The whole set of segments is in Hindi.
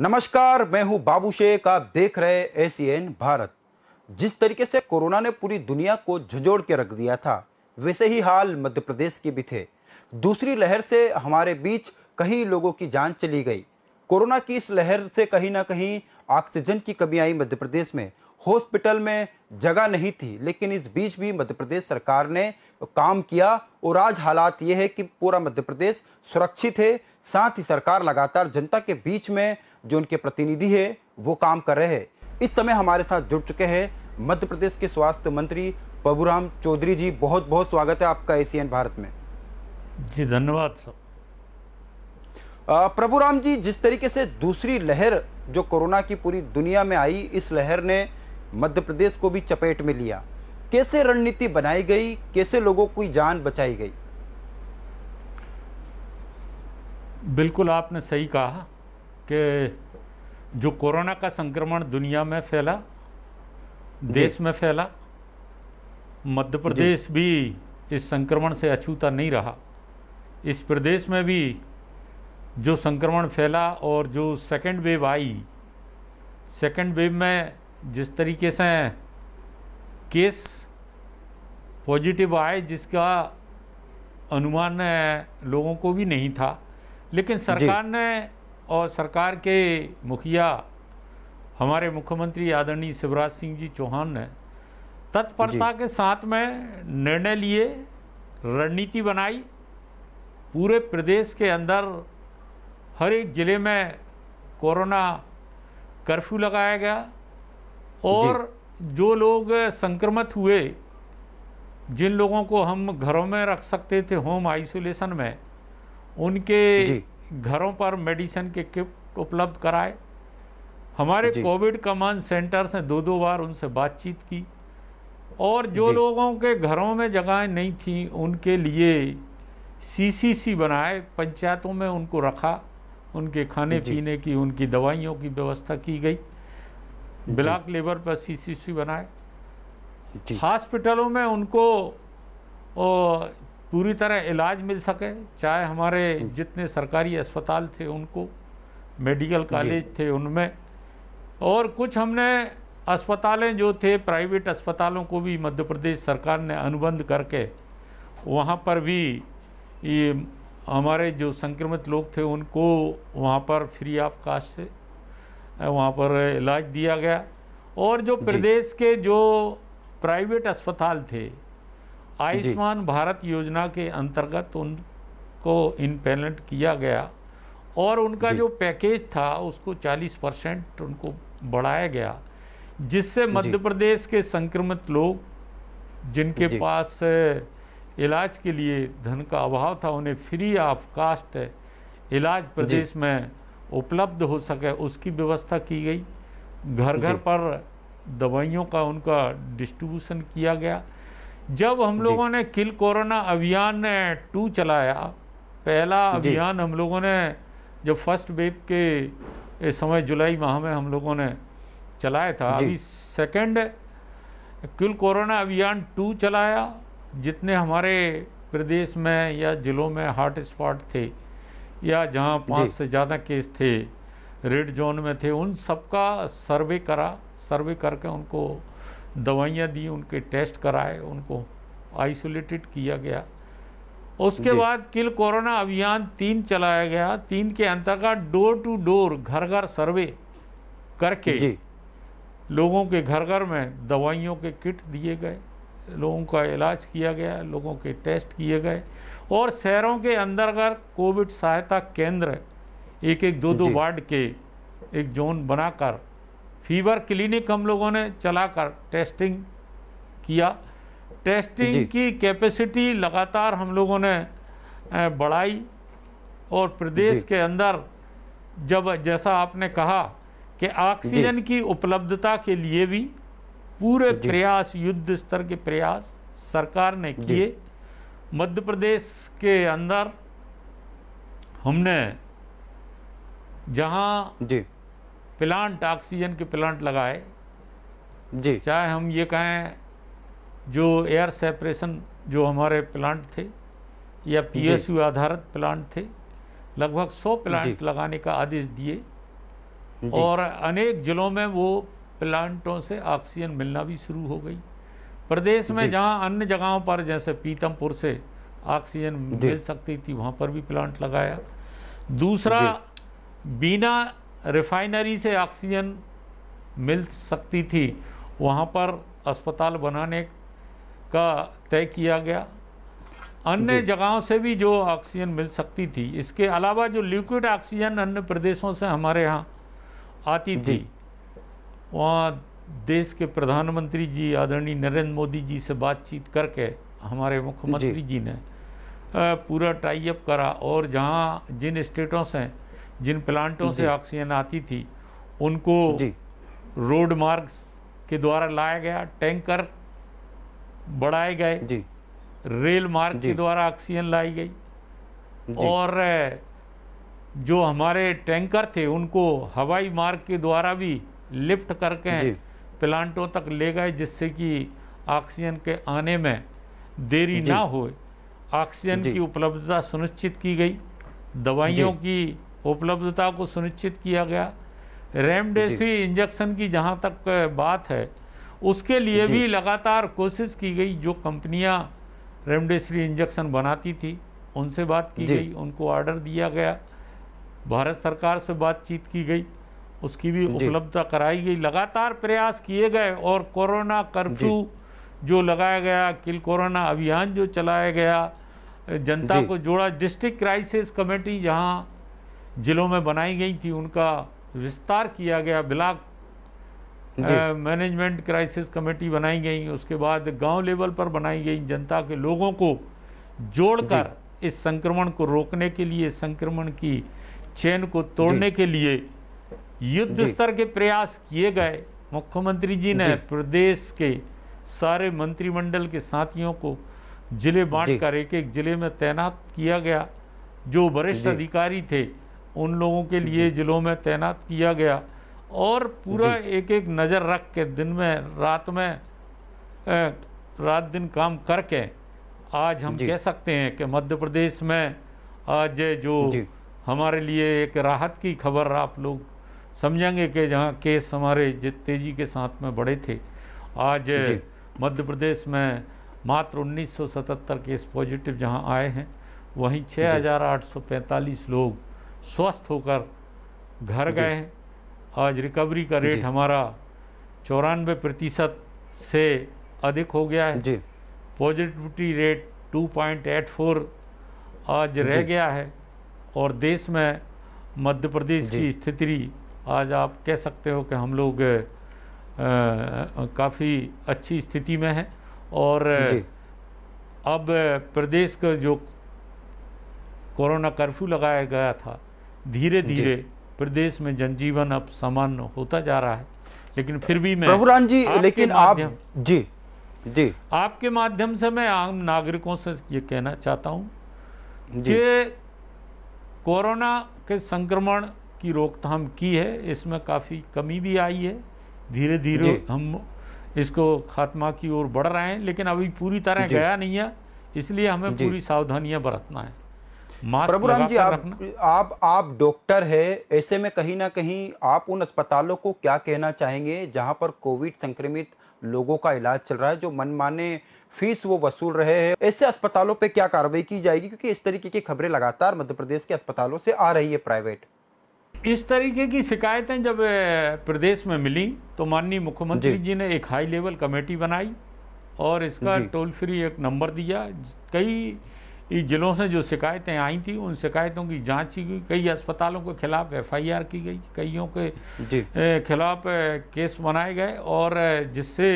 नमस्कार मैं हूं बाबू शेख आप देख रहे एसीएन भारत जिस तरीके से कोरोना ने पूरी दुनिया को झंझोड़ के रख दिया था वैसे ही हाल मध्य प्रदेश के भी थे दूसरी लहर से हमारे बीच कई लोगों की जान चली गई कोरोना की इस लहर से कहीं ना कहीं ऑक्सीजन की कमी आई मध्य प्रदेश में हॉस्पिटल में जगह नहीं थी लेकिन इस बीच भी मध्य प्रदेश सरकार ने काम किया और आज हालात ये है कि पूरा मध्य प्रदेश सुरक्षित है साथ ही सरकार लगातार जनता के बीच में जो उनके प्रतिनिधि है वो काम कर रहे हैं इस समय हमारे साथ जुड़ चुके हैं मध्य प्रदेश के स्वास्थ्य मंत्री प्रभुराम चौधरी जी बहुत बहुत स्वागत है आपका एशियन भारत में जी धन्यवाद प्रभुराम जी जिस तरीके से दूसरी लहर जो कोरोना की पूरी दुनिया में आई इस लहर ने मध्य प्रदेश को भी चपेट में लिया कैसे रणनीति बनाई गई कैसे लोगों की जान बचाई गई बिल्कुल आपने सही कहा कि जो कोरोना का संक्रमण दुनिया में फैला देश में फैला मध्य प्रदेश भी इस संक्रमण से अछूता नहीं रहा इस प्रदेश में भी जो संक्रमण फैला और जो सेकेंड वेव आई सेकेंड वेव में जिस तरीके से केस पॉजिटिव आए जिसका अनुमान लोगों को भी नहीं था लेकिन सरकार ने और सरकार के मुखिया हमारे मुख्यमंत्री आदरणीय शिवराज सिंह जी चौहान ने तत्परता के साथ में निर्णय लिए रणनीति बनाई पूरे प्रदेश के अंदर हर एक ज़िले में कोरोना कर्फ्यू लगाया गया और जो लोग संक्रमित हुए जिन लोगों को हम घरों में रख सकते थे होम आइसोलेशन में उनके घरों पर मेडिसिन के किट उपलब्ध कराए हमारे कोविड कमांड सेंटर से दो दो बार उनसे बातचीत की और जो लोगों के घरों में जगहें नहीं थी उनके लिए सीसीसी बनाए पंचायतों में उनको रखा उनके खाने पीने की उनकी दवाइयों की व्यवस्था की गई ब्लॉक लेवल पर सीसीसी बनाए हॉस्पिटलों में उनको पूरी तरह इलाज मिल सके चाहे हमारे जितने सरकारी अस्पताल थे उनको मेडिकल कॉलेज थे उनमें और कुछ हमने अस्पतालें जो थे प्राइवेट अस्पतालों को भी मध्य प्रदेश सरकार ने अनुबंध करके वहाँ पर भी ये हमारे जो संक्रमित लोग थे उनको वहाँ पर फ्री ऑफ कास्ट से वहाँ पर इलाज दिया गया और जो प्रदेश के जो प्राइवेट अस्पताल थे आयुष्मान भारत योजना के अंतर्गत उनको इनपेलेंट किया गया और उनका जो पैकेज था उसको 40 परसेंट उनको बढ़ाया गया जिससे मध्य प्रदेश के संक्रमित लोग जिनके पास इलाज के लिए धन का अभाव था उन्हें फ्री ऑफ कास्ट इलाज प्रदेश में उपलब्ध हो सके उसकी व्यवस्था की गई घर घर पर दवाइयों का उनका डिस्ट्रीब्यूशन किया गया जब हम लोगों ने किल कोरोना अभियान टू चलाया पहला अभियान हम लोगों ने जो फर्स्ट वेब के समय जुलाई माह में हम लोगों ने चलाया था अभी सेकंड किल कोरोना अभियान टू चलाया जितने हमारे प्रदेश में या ज़िलों में हॉट स्पॉट थे या जहाँ पाँच से ज़्यादा केस थे रेड जोन में थे उन सबका सर्वे करा सर्वे करके उनको दवाइयाँ दी उनके टेस्ट कराए उनको आइसोलेटेड किया गया उसके बाद किल कोरोना अभियान तीन चलाया गया तीन के अंतर्गत डोर टू डोर घर घर सर्वे करके लोगों के घर घर में दवाइयों के किट दिए गए लोगों का इलाज किया गया लोगों के टेस्ट किए गए और शहरों के अंदर घर कोविड सहायता केंद्र एक एक दो दो वार्ड के एक जोन बनाकर फीवर क्लिनिक हम लोगों ने चलाकर टेस्टिंग किया टेस्टिंग की कैपेसिटी लगातार हम लोगों ने बढ़ाई और प्रदेश के अंदर जब जैसा आपने कहा कि ऑक्सीजन की उपलब्धता के लिए भी पूरे प्रयास युद्ध स्तर के प्रयास सरकार ने किए मध्य प्रदेश के अंदर हमने जहाँ प्लांट ऑक्सीजन के प्लांट लगाए जी चाहे हम ये कहें जो एयर सेपरेशन जो हमारे प्लांट थे या पीएसयू आधारित प्लांट थे लगभग 100 प्लांट लगाने का आदेश दिए और अनेक जिलों में वो प्लांटों से ऑक्सीजन मिलना भी शुरू हो गई प्रदेश में जहाँ अन्य जगहों पर जैसे पीतमपुर से ऑक्सीजन मिल सकती थी वहाँ पर भी प्लांट लगाया दूसरा बिना रिफाइनरी से ऑक्सीजन मिल सकती थी वहाँ पर अस्पताल बनाने का तय किया गया अन्य जगहों से भी जो ऑक्सीजन मिल सकती थी इसके अलावा जो लिक्विड ऑक्सीजन अन्य प्रदेशों से हमारे यहाँ आती थी वहाँ देश के प्रधानमंत्री जी आदरणीय नरेंद्र मोदी जी से बातचीत करके हमारे मुख्यमंत्री जी, जी ने पूरा टाई अप करा और जहाँ जिन स्टेटों से जिन प्लांटों से ऑक्सीजन आती थी उनको रोड मार्ग के द्वारा लाया गया टैंकर बढ़ाए गए जी रेल मार्ग के द्वारा ऑक्सीजन लाई गई और जो हमारे टैंकर थे उनको हवाई मार्ग के द्वारा भी लिफ्ट करके प्लांटों तक ले गए जिससे कि ऑक्सीजन के आने में देरी ना हो ऑक्सीजन की उपलब्धता सुनिश्चित की गई दवाइयों की उपलब्धता को सुनिश्चित किया गया रेमडेसिविर इंजेक्शन की जहाँ तक बात है उसके लिए भी लगातार कोशिश की गई जो कंपनियाँ रेमडेसिविर इंजेक्शन बनाती थी उनसे बात की गई उनको ऑर्डर दिया गया भारत सरकार से बातचीत की गई उसकी भी उपलब्धता कराई गई लगातार प्रयास किए गए और कोरोना कर्फ्यू जो लगाया गया किल कोरोना अभियान जो चलाया गया जनता को जोड़ा डिस्ट्रिक्ट क्राइसिस कमेटी जहाँ जिलों में बनाई गई थी उनका विस्तार किया गया ब्लॉक मैनेजमेंट क्राइसिस कमेटी बनाई गई उसके बाद गांव लेवल पर बनाई गई जनता के लोगों को जोड़कर इस संक्रमण को रोकने के लिए संक्रमण की चैन को तोड़ने के लिए युद्ध स्तर के प्रयास किए गए मुख्यमंत्री जी ने प्रदेश के सारे मंत्रिमंडल के साथियों को जिले बांटकर एक एक जिले में तैनात किया गया जो वरिष्ठ अधिकारी थे उन लोगों के लिए ज़िलों में तैनात किया गया और पूरा एक एक नज़र रख के दिन में रात में ए, रात दिन काम करके आज हम कह सकते हैं कि मध्य प्रदेश में आज जो हमारे लिए एक राहत की खबर आप लोग समझेंगे कि जहाँ केस हमारे जित तेज़ी के साथ में बढ़े थे आज मध्य प्रदेश में मात्र 1977 केस पॉजिटिव जहाँ आए हैं वहीं 6,845 लोग स्वस्थ होकर घर गए आज रिकवरी का रेट हमारा चौरानवे प्रतिशत से अधिक हो गया है पॉजिटिविटी रेट 2.84 आज रह गया है और देश में मध्य प्रदेश की स्थिति आज आप कह सकते हो कि हम लोग काफ़ी अच्छी स्थिति में हैं और अब प्रदेश का जो कोरोना कर्फ्यू लगाया गया था धीरे धीरे प्रदेश में जनजीवन अब सामान्य होता जा रहा है लेकिन फिर भी मैं प्रभुराम जी लेकिन आप जी जी आपके माध्यम से मैं आम नागरिकों से ये कहना चाहता हूँ कि कोरोना के संक्रमण की रोकथाम की है इसमें काफ़ी कमी भी आई है धीरे धीरे हम इसको खात्मा की ओर बढ़ रहे हैं लेकिन अभी पूरी तरह गया नहीं है इसलिए हमें पूरी सावधानियां बरतना है प्रभु राम जी आप आप आप डॉक्टर है ऐसे में कहीं ना कहीं आप उन अस्पतालों को क्या कहना चाहेंगे जहां पर कोविड संक्रमित लोगों का इलाज चल रहा है जो मनमाने फीस वो वसूल रहे हैं ऐसे अस्पतालों पे क्या कार्रवाई की जाएगी क्योंकि इस तरीके की खबरें लगातार मध्य प्रदेश के अस्पतालों से आ रही है प्राइवेट इस तरीके की शिकायतें जब प्रदेश में मिली तो माननीय मुख्यमंत्री जी।, जी ने एक हाई लेवल कमेटी बनाई और इसका टोल फ्री एक नंबर दिया कई जिलों से जो शिकायतें आई थी उन शिकायतों की जांच की गई कई अस्पतालों के खिलाफ एफआईआर की गई कईयों के खिलाफ केस बनाए गए और जिससे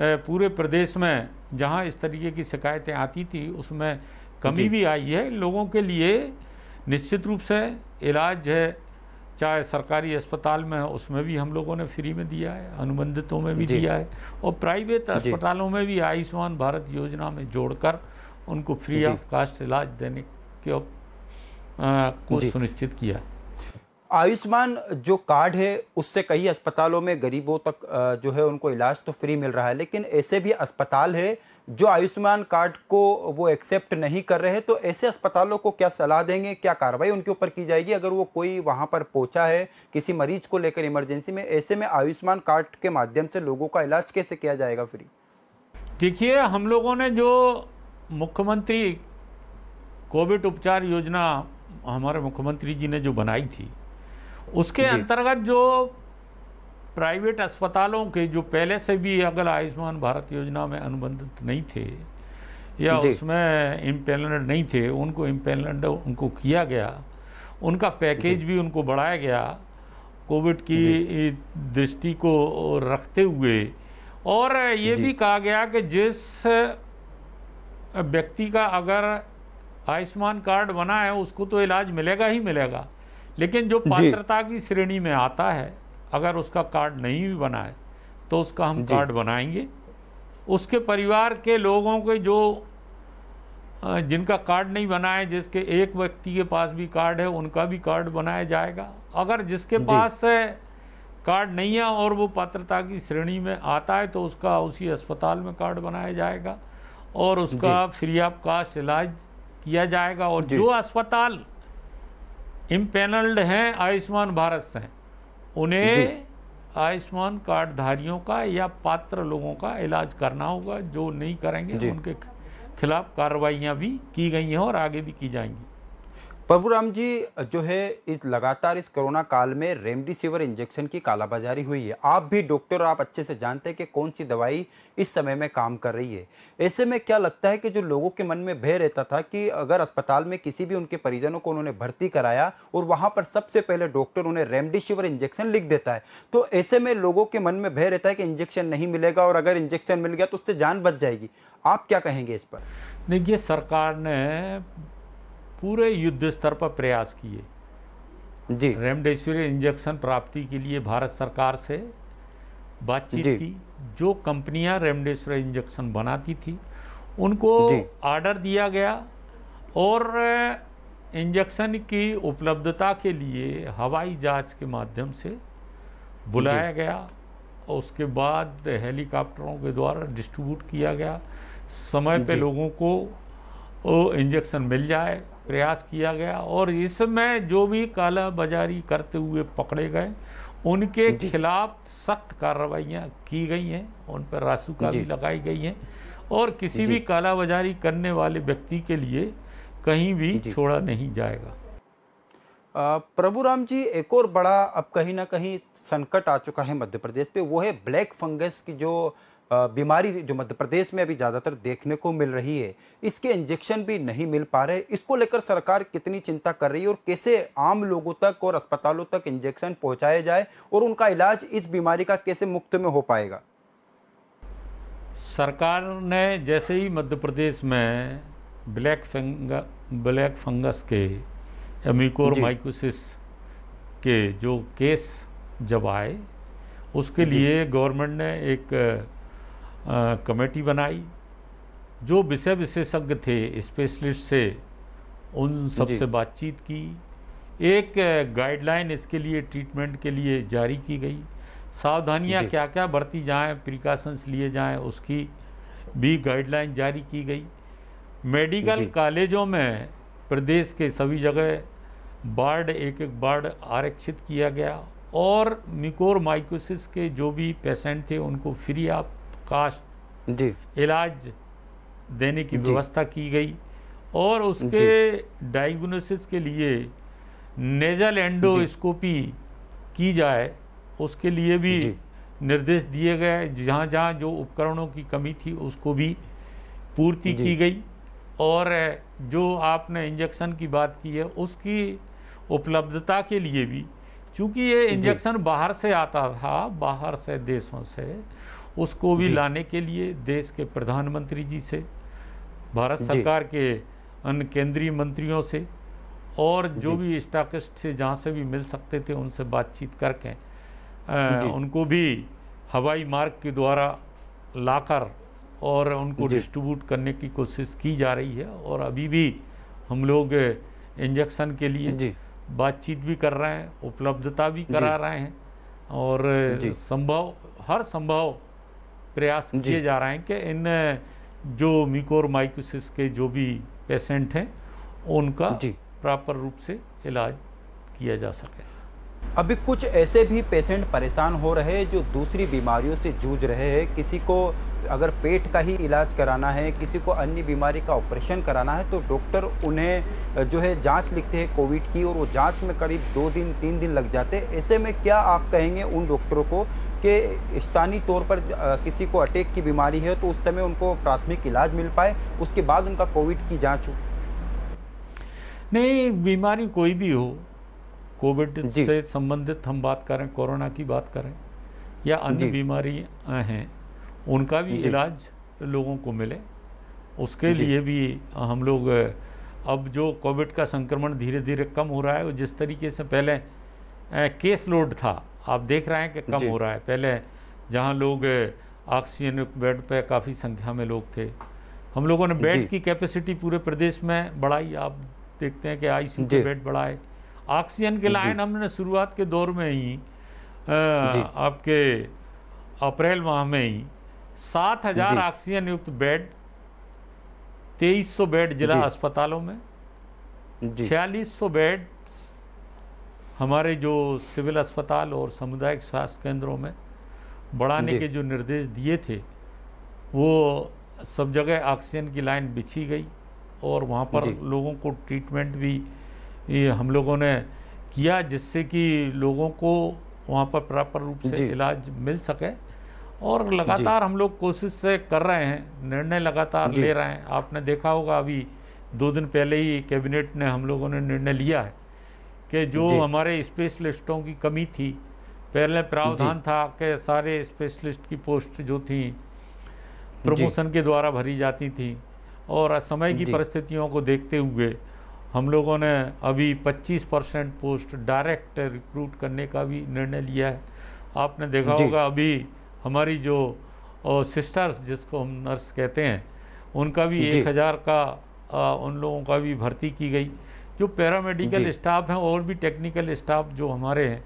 पूरे प्रदेश में जहां इस तरीके की शिकायतें आती थी उसमें कमी भी आई है लोगों के लिए निश्चित रूप से इलाज है चाहे सरकारी अस्पताल में उसमें भी हम लोगों ने फ्री में दिया है अनुबंधितों में भी दिया है और प्राइवेट अस्पतालों में भी आयुष्मान भारत योजना में जोड़कर उनको फ्री ऑफ कास्ट इलाज देने की अब को सुनिश्चित किया आयुष्मान जो कार्ड है उससे कई अस्पतालों में गरीबों तक जो है उनको इलाज तो फ्री मिल रहा है लेकिन ऐसे भी अस्पताल है जो आयुष्मान कार्ड को वो एक्सेप्ट नहीं कर रहे तो ऐसे अस्पतालों को क्या सलाह देंगे क्या कार्रवाई उनके ऊपर की जाएगी अगर वो कोई वहाँ पर पहुँचा है किसी मरीज को लेकर इमरजेंसी में ऐसे में आयुष्मान कार्ड के माध्यम से लोगों का इलाज कैसे किया जाएगा फ्री देखिए हम लोगों ने जो मुख्यमंत्री कोविड उपचार योजना हमारे मुख्यमंत्री जी ने जो बनाई थी उसके अंतर्गत जो प्राइवेट अस्पतालों के जो पहले से भी अगर आयुष्मान भारत योजना में अनुबंधित नहीं थे या उसमें इम्पेलेंट नहीं थे उनको इम्पेलेंट उनको किया गया उनका पैकेज भी उनको बढ़ाया गया कोविड की दृष्टि को रखते हुए और ये भी कहा गया कि जिस व्यक्ति का अगर आयुष्मान कार्ड बना है उसको तो इलाज मिलेगा ही मिलेगा लेकिन जो पात्रता की श्रेणी में आता है अगर उसका कार्ड नहीं भी बना है तो उसका हम कार्ड बनाएंगे उसके परिवार के लोगों के जो जिनका कार्ड नहीं बना है जिसके एक व्यक्ति के पास भी कार्ड है उनका भी कार्ड बनाया जाएगा अगर जिसके पास कार्ड नहीं है और वो पात्रता की श्रेणी में आता है तो उसका उसी अस्पताल में कार्ड बनाया जाएगा और उसका फ्री ऑफ कास्ट इलाज किया जाएगा और जो अस्पताल इम्पेनल्ड हैं आयुष्मान भारत से उन्हें आयुष्मान कार्डधारियों का या पात्र लोगों का इलाज करना होगा जो नहीं करेंगे उनके खिलाफ कार्रवाइयाँ भी की गई हैं और आगे भी की जाएंगी प्रभुराम जी जो है इस लगातार इस कोरोना काल में रेमडेसिविर इंजेक्शन की कालाबाजारी हुई है आप भी डॉक्टर आप अच्छे से जानते हैं कि कौन सी दवाई इस समय में काम कर रही है ऐसे में क्या लगता है कि जो लोगों के मन में भय रहता था कि अगर अस्पताल में किसी भी उनके परिजनों को उन्होंने भर्ती कराया और वहाँ पर सबसे पहले डॉक्टर उन्हें रेमडेसिविर इंजेक्शन लिख देता है तो ऐसे में लोगों के मन में भय रहता है कि इंजेक्शन नहीं मिलेगा और अगर इंजेक्शन मिल गया तो उससे जान बच जाएगी आप क्या कहेंगे इस पर देखिए सरकार ने पूरे युद्ध स्तर पर प्रयास किए जी रेमडेसिविर इंजेक्शन प्राप्ति के लिए भारत सरकार से बातचीत की जो कंपनियां रेमडेसिविर इंजेक्शन बनाती थी उनको ऑर्डर दिया गया और इंजेक्शन की उपलब्धता के लिए हवाई जहाज के माध्यम से बुलाया गया और उसके बाद हेलीकॉप्टरों के द्वारा डिस्ट्रीब्यूट किया गया समय पे लोगों को वो इंजेक्शन मिल जाए प्रयास किया गया और इसमें जो भी काला बाजारी करते हुए पकड़े गए उनके खिलाफ सख्त कार्रवाइयाँ की गई हैं उन पर रासुका भी लगाई गई हैं और किसी भी बाजारी करने वाले व्यक्ति के लिए कहीं भी छोड़ा नहीं जाएगा प्रभु राम जी एक और बड़ा अब कहीं ना कहीं संकट आ चुका है मध्य प्रदेश पे वो है ब्लैक फंगस की जो बीमारी जो मध्य प्रदेश में अभी ज़्यादातर देखने को मिल रही है इसके इंजेक्शन भी नहीं मिल पा रहे इसको लेकर सरकार कितनी चिंता कर रही है और कैसे आम लोगों तक और अस्पतालों तक इंजेक्शन पहुँचाए जाए और उनका इलाज इस बीमारी का कैसे मुक्त में हो पाएगा सरकार ने जैसे ही मध्य प्रदेश में ब्लैक फंग ब्लैक फंगस के एमिकोर माइकोसिस के जो केस जब आए उसके लिए गवर्नमेंट ने एक कमेटी बनाई जो विषय विशेषज्ञ थे स्पेशलिस्ट से उन सब से बातचीत की एक गाइडलाइन इसके लिए ट्रीटमेंट के लिए जारी की गई सावधानियां क्या क्या बरती जाएं प्रिकॉशंस लिए जाएं उसकी भी गाइडलाइन जारी की गई मेडिकल कॉलेजों में प्रदेश के सभी जगह बार्ड एक एक बार्ड आरक्षित किया गया और मिकोर माइकोसिस के जो भी पेशेंट थे उनको फ्री आप कास्ट जी इलाज देने की व्यवस्था की गई और उसके डायग्नोसिस के लिए नेजल एंडोस्कोपी की जाए उसके लिए भी निर्देश दिए गए जहाँ जहाँ जो उपकरणों की कमी थी उसको भी पूर्ति की गई और जो आपने इंजेक्शन की बात की है उसकी उपलब्धता के लिए भी चूँकि ये इंजेक्शन बाहर से आता था बाहर से देशों से उसको भी लाने के लिए देश के प्रधानमंत्री जी से भारत सरकार के अन्य केंद्रीय मंत्रियों से और जो भी स्टाकिस्ट से जहाँ से भी मिल सकते थे उनसे बातचीत करके आ, उनको भी हवाई मार्ग के द्वारा लाकर और उनको डिस्ट्रीब्यूट करने की कोशिश की जा रही है और अभी भी हम लोग इंजेक्शन के लिए बातचीत भी कर रहे हैं उपलब्धता भी करा रहे हैं और संभव हर संभव प्रयास किए जा रहे हैं कि इन जो मिकोर माइकोसिस के जो भी पेशेंट हैं उनका प्रॉपर रूप से इलाज किया जा सके अभी कुछ ऐसे भी पेशेंट परेशान हो रहे हैं जो दूसरी बीमारियों से जूझ रहे हैं किसी को अगर पेट का ही इलाज कराना है किसी को अन्य बीमारी का ऑपरेशन कराना है तो डॉक्टर उन्हें जो है जांच लिखते हैं कोविड की और वो जांच में करीब दो दिन तीन दिन लग जाते ऐसे में क्या आप कहेंगे उन डॉक्टरों को कि स्थानीय तौर पर किसी को अटैक की बीमारी है तो उस समय उनको प्राथमिक इलाज मिल पाए उसके बाद उनका कोविड की जाँच हो नहीं बीमारी कोई भी हो कोविड से संबंधित हम बात करें कोरोना की बात करें या अन्य बीमारी हैं उनका भी इलाज लोगों को मिले उसके लिए भी हम लोग अब जो कोविड का संक्रमण धीरे धीरे कम हो रहा है और जिस तरीके से पहले केस लोड था आप देख रहे हैं कि कम हो रहा है पहले जहाँ लोग ऑक्सीजन बेड पे काफ़ी संख्या में लोग थे हम लोगों ने बेड की कैपेसिटी पूरे प्रदेश में बढ़ाई आप देखते हैं कि आई सी बेड बढ़ाए ऑक्सीजन के लाइन हमने शुरुआत के दौर में ही आ, आपके अप्रैल माह में ही सात हजार ऑक्सीजन युक्त बेड तेईस सौ बेड जिला अस्पतालों में छियालीस सौ बेड हमारे जो सिविल अस्पताल और सामुदायिक स्वास्थ्य केंद्रों में बढ़ाने के जो निर्देश दिए थे वो सब जगह ऑक्सीजन की लाइन बिछी गई और वहाँ पर लोगों को ट्रीटमेंट भी हम लोगों ने किया जिससे कि लोगों को वहाँ पर प्रॉपर रूप से इलाज मिल सके और लगातार हम लोग कोशिश से कर रहे हैं निर्णय लगातार ले रहे हैं आपने देखा होगा अभी दो दिन पहले ही कैबिनेट ने हम लोगों ने निर्णय लिया है कि जो हमारे स्पेशलिस्टों की कमी थी पहले प्रावधान था कि सारे स्पेशलिस्ट की पोस्ट जो थी प्रमोशन के द्वारा भरी जाती थी और समय की परिस्थितियों को देखते हुए हम लोगों ने अभी 25 परसेंट पोस्ट डायरेक्ट रिक्रूट करने का भी निर्णय लिया है आपने देखा होगा अभी हमारी जो सिस्टर्स जिसको हम नर्स कहते हैं उनका भी एक हज़ार का आ, उन लोगों का भी भर्ती की गई जो पैरामेडिकल स्टाफ हैं और भी टेक्निकल स्टाफ जो हमारे हैं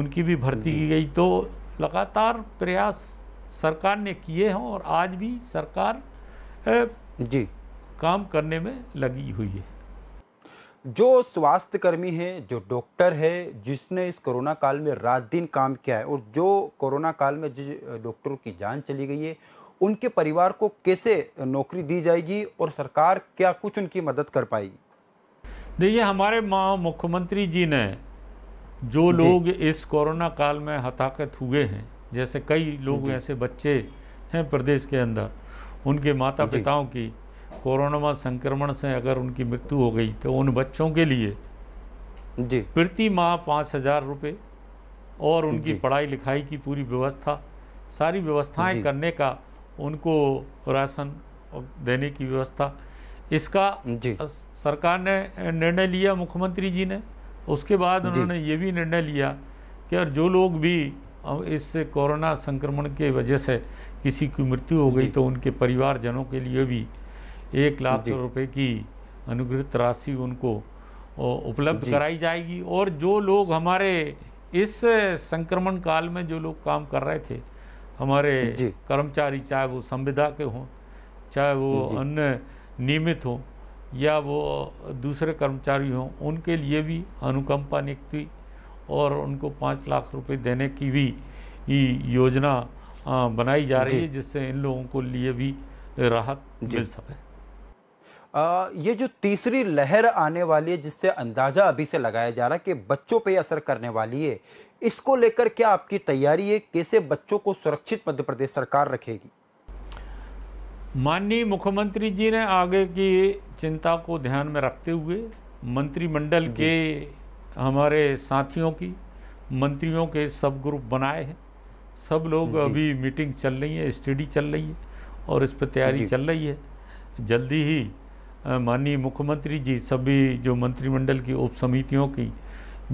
उनकी भी भर्ती की गई तो लगातार प्रयास सरकार ने किए हैं और आज भी सरकार जी काम करने में लगी हुई है जो स्वास्थ्यकर्मी हैं जो डॉक्टर है जिसने इस कोरोना काल में रात दिन काम किया है और जो कोरोना काल में जिस डॉक्टरों की जान चली गई है उनके परिवार को कैसे नौकरी दी जाएगी और सरकार क्या कुछ उनकी मदद कर पाएगी देखिए हमारे माँ मुख्यमंत्री जी ने जो लोग इस कोरोना काल में हताकत हुए हैं जैसे कई लोग ऐसे बच्चे हैं प्रदेश के अंदर उनके माता पिताओं की कोरोना संक्रमण से अगर उनकी मृत्यु हो गई तो उन बच्चों के लिए जी प्रति माह पाँच हज़ार रुपये और उनकी पढ़ाई लिखाई की पूरी व्यवस्था सारी व्यवस्थाएं करने का उनको राशन देने की व्यवस्था इसका जी सरकार ने निर्णय लिया मुख्यमंत्री जी ने उसके बाद उन्होंने ये भी निर्णय लिया कि जो लोग भी इस कोरोना संक्रमण के वजह से किसी की मृत्यु हो गई तो उनके परिवारजनों के लिए भी एक लाख रुपए की अनुग्रहित राशि उनको उपलब्ध कराई जाएगी और जो लोग हमारे इस संक्रमण काल में जो लोग काम कर रहे थे हमारे कर्मचारी चाहे वो संविदा के हों चाहे वो अन्य नियमित हों या वो दूसरे कर्मचारी हों उनके लिए भी अनुकंपा नियुक्ति और उनको पाँच लाख रुपए देने की भी योजना बनाई जा रही है जिससे इन लोगों को लिए भी राहत मिल सके आ, ये जो तीसरी लहर आने वाली है जिससे अंदाज़ा अभी से लगाया जा रहा है कि बच्चों पे असर करने वाली है इसको लेकर क्या आपकी तैयारी है कैसे बच्चों को सुरक्षित मध्य प्रदेश सरकार रखेगी माननीय मुख्यमंत्री जी ने आगे की चिंता को ध्यान में रखते हुए मंत्रिमंडल के हमारे साथियों की मंत्रियों के सब ग्रुप बनाए हैं सब लोग अभी मीटिंग चल रही है स्टडी चल रही है और इस पर तैयारी चल रही है जल्दी ही माननीय मुख्यमंत्री जी सभी जो मंत्रिमंडल की उप समितियों की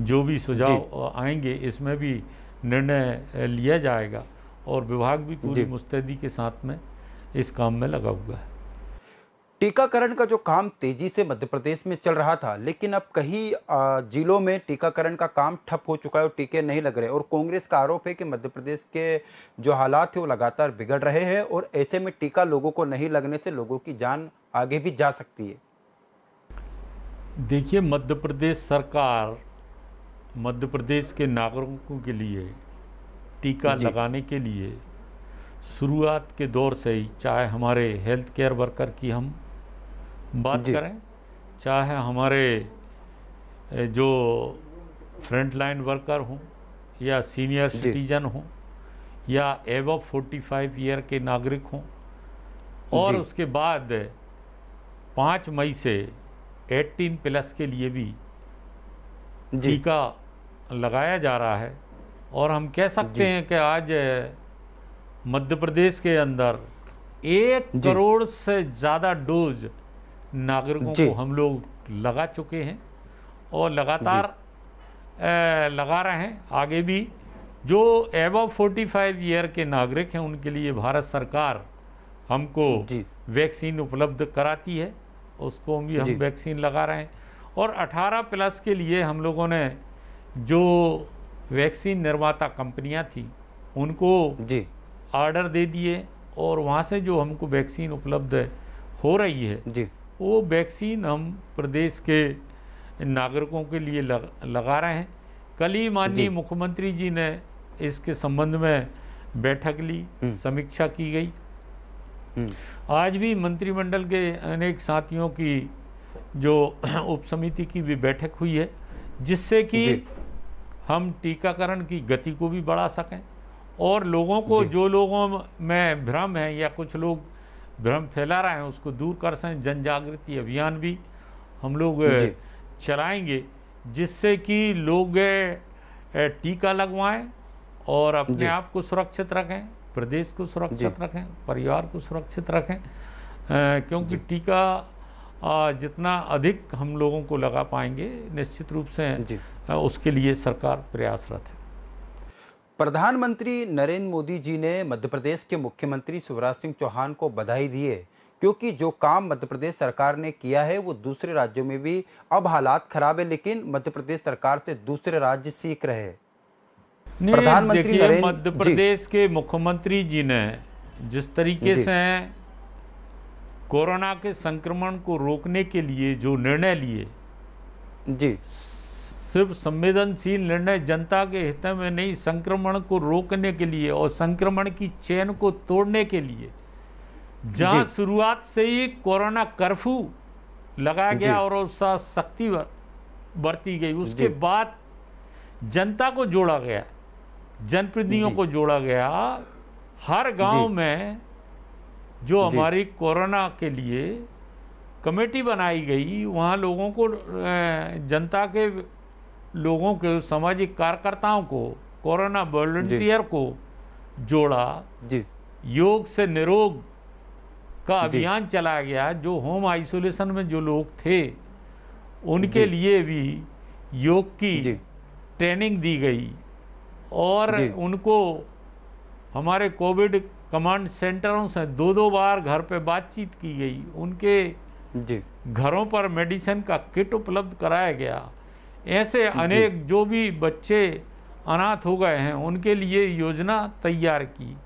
जो भी सुझाव आएंगे इसमें भी निर्णय लिया जाएगा और विभाग भी पूरी मुस्तैदी के साथ में इस काम में लगा हुआ है टीकाकरण का जो काम तेजी से मध्य प्रदेश में चल रहा था लेकिन अब कहीं जिलों में टीकाकरण का काम ठप हो चुका है और टीके नहीं लग रहे और कांग्रेस का आरोप है कि मध्य प्रदेश के जो हालात है वो लगातार बिगड़ रहे हैं और ऐसे में टीका लोगों को नहीं लगने से लोगों की जान आगे भी जा सकती है देखिए मध्य प्रदेश सरकार मध्य प्रदेश के नागरिकों के लिए टीका लगाने के लिए शुरुआत के दौर से ही चाहे हमारे हेल्थ केयर वर्कर की हम बात करें चाहे हमारे जो फ्रंट लाइन वर्कर हों या सीनियर सिटीजन हों या एव फोर्टी फाइव ईयर के नागरिक हों और उसके बाद पाँच मई से 18 प्लस के लिए भी टीका लगाया जा रहा है और हम कह सकते हैं कि आज मध्य प्रदेश के अंदर एक करोड़ से ज़्यादा डोज नागरिकों को हम लोग लगा चुके हैं और लगातार लगा रहे हैं आगे भी जो एबव 45 ईयर के नागरिक हैं उनके लिए भारत सरकार हमको वैक्सीन उपलब्ध कराती है उसको भी हम वैक्सीन लगा रहे हैं और 18 प्लस के लिए हम लोगों ने जो वैक्सीन निर्माता कंपनियां थी उनको आर्डर दे दिए और वहाँ से जो हमको वैक्सीन उपलब्ध हो रही है जी वो वैक्सीन हम प्रदेश के नागरिकों के लिए लग, लगा रहे हैं कल ही माननीय मुख्यमंत्री जी ने इसके संबंध में बैठक ली हम्म। समीक्षा की गई हम्म। आज भी मंत्रिमंडल के अनेक साथियों की जो उप समिति की भी बैठक हुई है जिससे कि हम टीकाकरण की गति को भी बढ़ा सकें और लोगों को जो लोगों में भ्रम है या कुछ लोग भ्रम फैला रहे हैं उसको दूर कर सकें जन जागृति अभियान भी हम लोग चलाएंगे जिससे कि लोग टीका लगवाएं और अपने आप को सुरक्षित रखें प्रदेश को सुरक्षित रखें परिवार को सुरक्षित रखें क्योंकि टीका जितना अधिक हम लोगों को लगा पाएंगे निश्चित रूप से उसके लिए सरकार प्रयासरत है प्रधानमंत्री नरेंद्र मोदी जी ने मध्य प्रदेश के मुख्यमंत्री शिवराज सिंह चौहान को बधाई दी है क्योंकि जो काम मध्य प्रदेश सरकार ने किया है वो दूसरे राज्यों में भी अब हालात खराब है लेकिन मध्य प्रदेश सरकार से दूसरे राज्य सीख रहे प्रधानमंत्री मध्य प्रदेश के मुख्यमंत्री जी ने जिस तरीके से कोरोना के संक्रमण को रोकने के लिए जो निर्णय लिए जी सिर्फ संवेदनशील निर्णय जनता के हित में नहीं संक्रमण को रोकने के लिए और संक्रमण की चैन को तोड़ने के लिए जहां शुरुआत से ही कोरोना कर्फ्यू लगाया गया और उसका सख्ती बरती गई उसके बाद जनता को जोड़ा गया जनप्रतिनिधियों को जोड़ा गया हर गांव में जो हमारी कोरोना के लिए कमेटी बनाई गई वहाँ लोगों को जनता के लोगों के सामाजिक कार्यकर्ताओं को कोरोना वॉल्टियर को जोड़ा जी योग से निरोग का अभियान चलाया गया जो होम आइसोलेशन में जो लोग थे उनके लिए भी योग की ट्रेनिंग दी गई और उनको हमारे कोविड कमांड सेंटरों से दो दो बार घर पे बातचीत की गई उनके घरों पर मेडिसिन का किट उपलब्ध कराया गया ऐसे अनेक जो भी बच्चे अनाथ हो गए हैं उनके लिए योजना तैयार की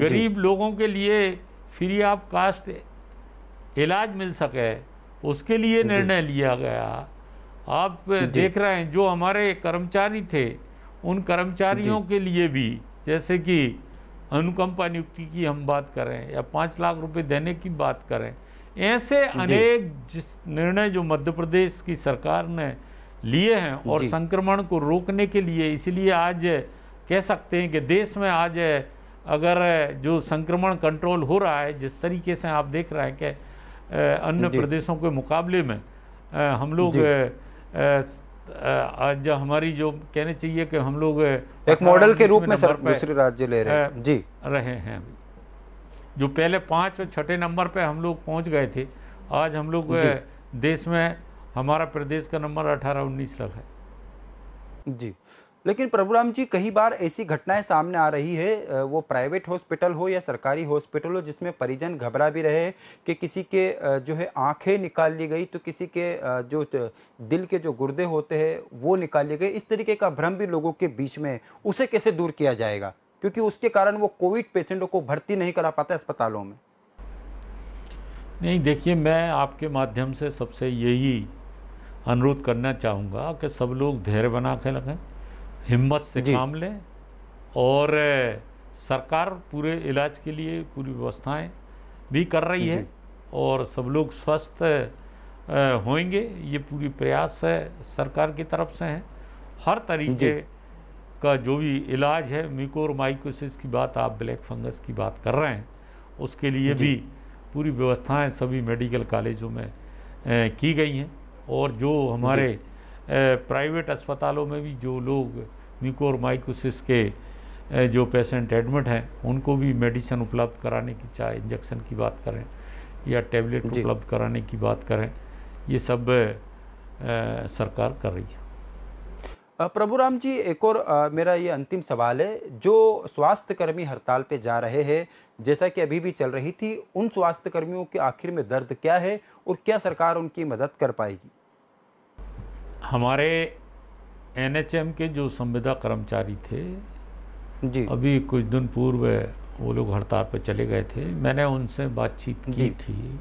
गरीब लोगों के लिए फ्री ऑफ कास्ट इलाज मिल सके उसके लिए निर्णय लिया गया आप देख रहे हैं जो हमारे कर्मचारी थे उन कर्मचारियों के लिए भी जैसे कि अनुकंपा नियुक्ति की हम बात करें या पाँच लाख रुपए देने की बात करें ऐसे अनेक जिस निर्णय जो मध्य प्रदेश की सरकार ने लिए हैं और संक्रमण को रोकने के लिए इसलिए आज कह सकते हैं कि देश में आज अगर जो संक्रमण कंट्रोल हो रहा है जिस तरीके से आप देख रहे हैं कि अन्य प्रदेशों के मुकाबले में हम लोग आज हमारी जो कहने चाहिए कि हम लोग एक मॉडल के रूप में सर दूसरे राज्य ले रहे हैं जी रहे हैं जो पहले पाँच और छठे नंबर पे हम लोग पहुंच गए थे आज हम लोग देश में हमारा प्रदेश का नंबर अठारह उन्नीस लाख है जी लेकिन प्रभुराम जी कई बार ऐसी घटनाएं सामने आ रही है वो प्राइवेट हॉस्पिटल हो या सरकारी हॉस्पिटल हो जिसमें परिजन घबरा भी रहे कि किसी के जो है आंखें निकाल ली गई तो किसी के जो दिल के जो गुर्दे होते हैं वो निकाल लिए गए इस तरीके का भ्रम भी लोगों के बीच में उसे कैसे दूर किया जाएगा क्योंकि उसके कारण वो कोविड पेशेंटों को भर्ती नहीं करा पाते अस्पतालों में नहीं देखिए मैं आपके माध्यम से सबसे यही अनुरोध करना चाहूँगा कि सब लोग धैर्य बना के लगें हिम्मत से काम लें और सरकार पूरे इलाज के लिए पूरी व्यवस्थाएं भी कर रही है और सब लोग स्वस्थ होंगे ये पूरी प्रयास है सरकार की तरफ से है हर तरीके का जो भी इलाज है मिकोर माइकोसिस की बात आप ब्लैक फंगस की बात कर रहे हैं उसके लिए भी पूरी व्यवस्थाएं सभी मेडिकल कॉलेजों में की गई हैं और जो हमारे प्राइवेट अस्पतालों में भी जो लोग म्यूकोरमाइकोसिस के जो पेशेंट एडमिट हैं उनको भी मेडिसिन उपलब्ध कराने की चाहे इंजेक्शन की बात करें या टेबलेट उपलब्ध कराने की बात करें ये सब आ, सरकार कर रही है प्रभु राम जी एक और आ, मेरा ये अंतिम सवाल है जो स्वास्थ्यकर्मी हड़ताल पे जा रहे हैं जैसा कि अभी भी चल रही थी उन स्वास्थ्यकर्मियों के आखिर में दर्द क्या है और क्या सरकार उनकी मदद कर पाएगी हमारे एनएचएम के जो संविदा कर्मचारी थे जी अभी कुछ दिन पूर्व वो लोग हड़ताल पर चले गए थे मैंने उनसे बातचीत की थी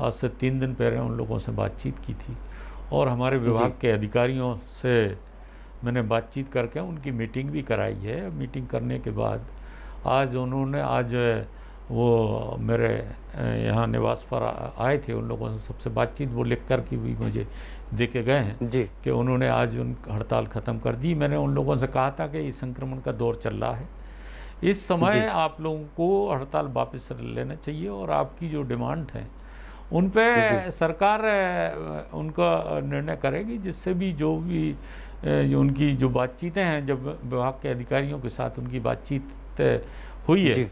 आज से तीन दिन पहले उन लोगों से बातचीत की थी और हमारे विभाग के अधिकारियों से मैंने बातचीत करके उनकी मीटिंग भी कराई है मीटिंग करने के बाद आज उन्होंने आज वो मेरे यहाँ निवास पर आए थे उन लोगों से सबसे बातचीत वो लिख कर भी मुझे दे के गए हैं जी कि उन्होंने आज उन हड़ताल ख़त्म कर दी मैंने उन लोगों से कहा था कि इस संक्रमण का दौर चल रहा है इस समय आप लोगों को हड़ताल वापस लेना चाहिए और आपकी जो डिमांड है उन पे सरकार उनका निर्णय करेगी जिससे भी जो भी जो उनकी जो बातचीतें हैं जब विभाग के अधिकारियों के साथ उनकी बातचीत हुई है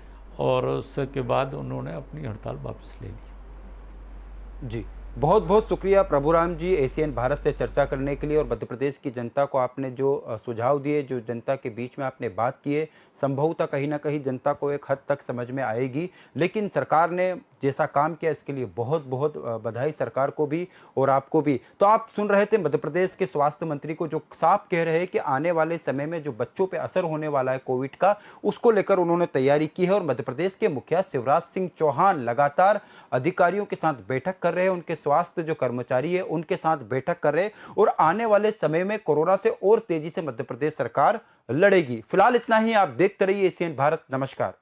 और उसके बाद उन्होंने अपनी हड़ताल वापस ले ली जी बहुत बहुत शुक्रिया प्रभुराम जी एशियन भारत से चर्चा करने के लिए और मध्य प्रदेश की जनता को आपने जो सुझाव दिए जो जनता के बीच में आपने बात की है संभवतः कहीं ना कहीं जनता को एक हद तक समझ में आएगी लेकिन सरकार ने जैसा काम किया इसके लिए बहुत बहुत बधाई सरकार को भी और आपको भी तो आप सुन रहे थे मध्य प्रदेश के स्वास्थ्य मंत्री को जो साफ कह रहे हैं कि आने वाले समय में जो बच्चों पे असर होने वाला है कोविड का उसको लेकर उन्होंने तैयारी की है और मध्य प्रदेश के मुखिया शिवराज सिंह चौहान लगातार अधिकारियों के साथ बैठक कर रहे हैं उनके स्वास्थ्य जो कर्मचारी है उनके साथ बैठक कर रहे और आने वाले समय में कोरोना से और तेजी से मध्य प्रदेश सरकार लड़ेगी फिलहाल इतना ही आप देखते रहिए एशियन भारत नमस्कार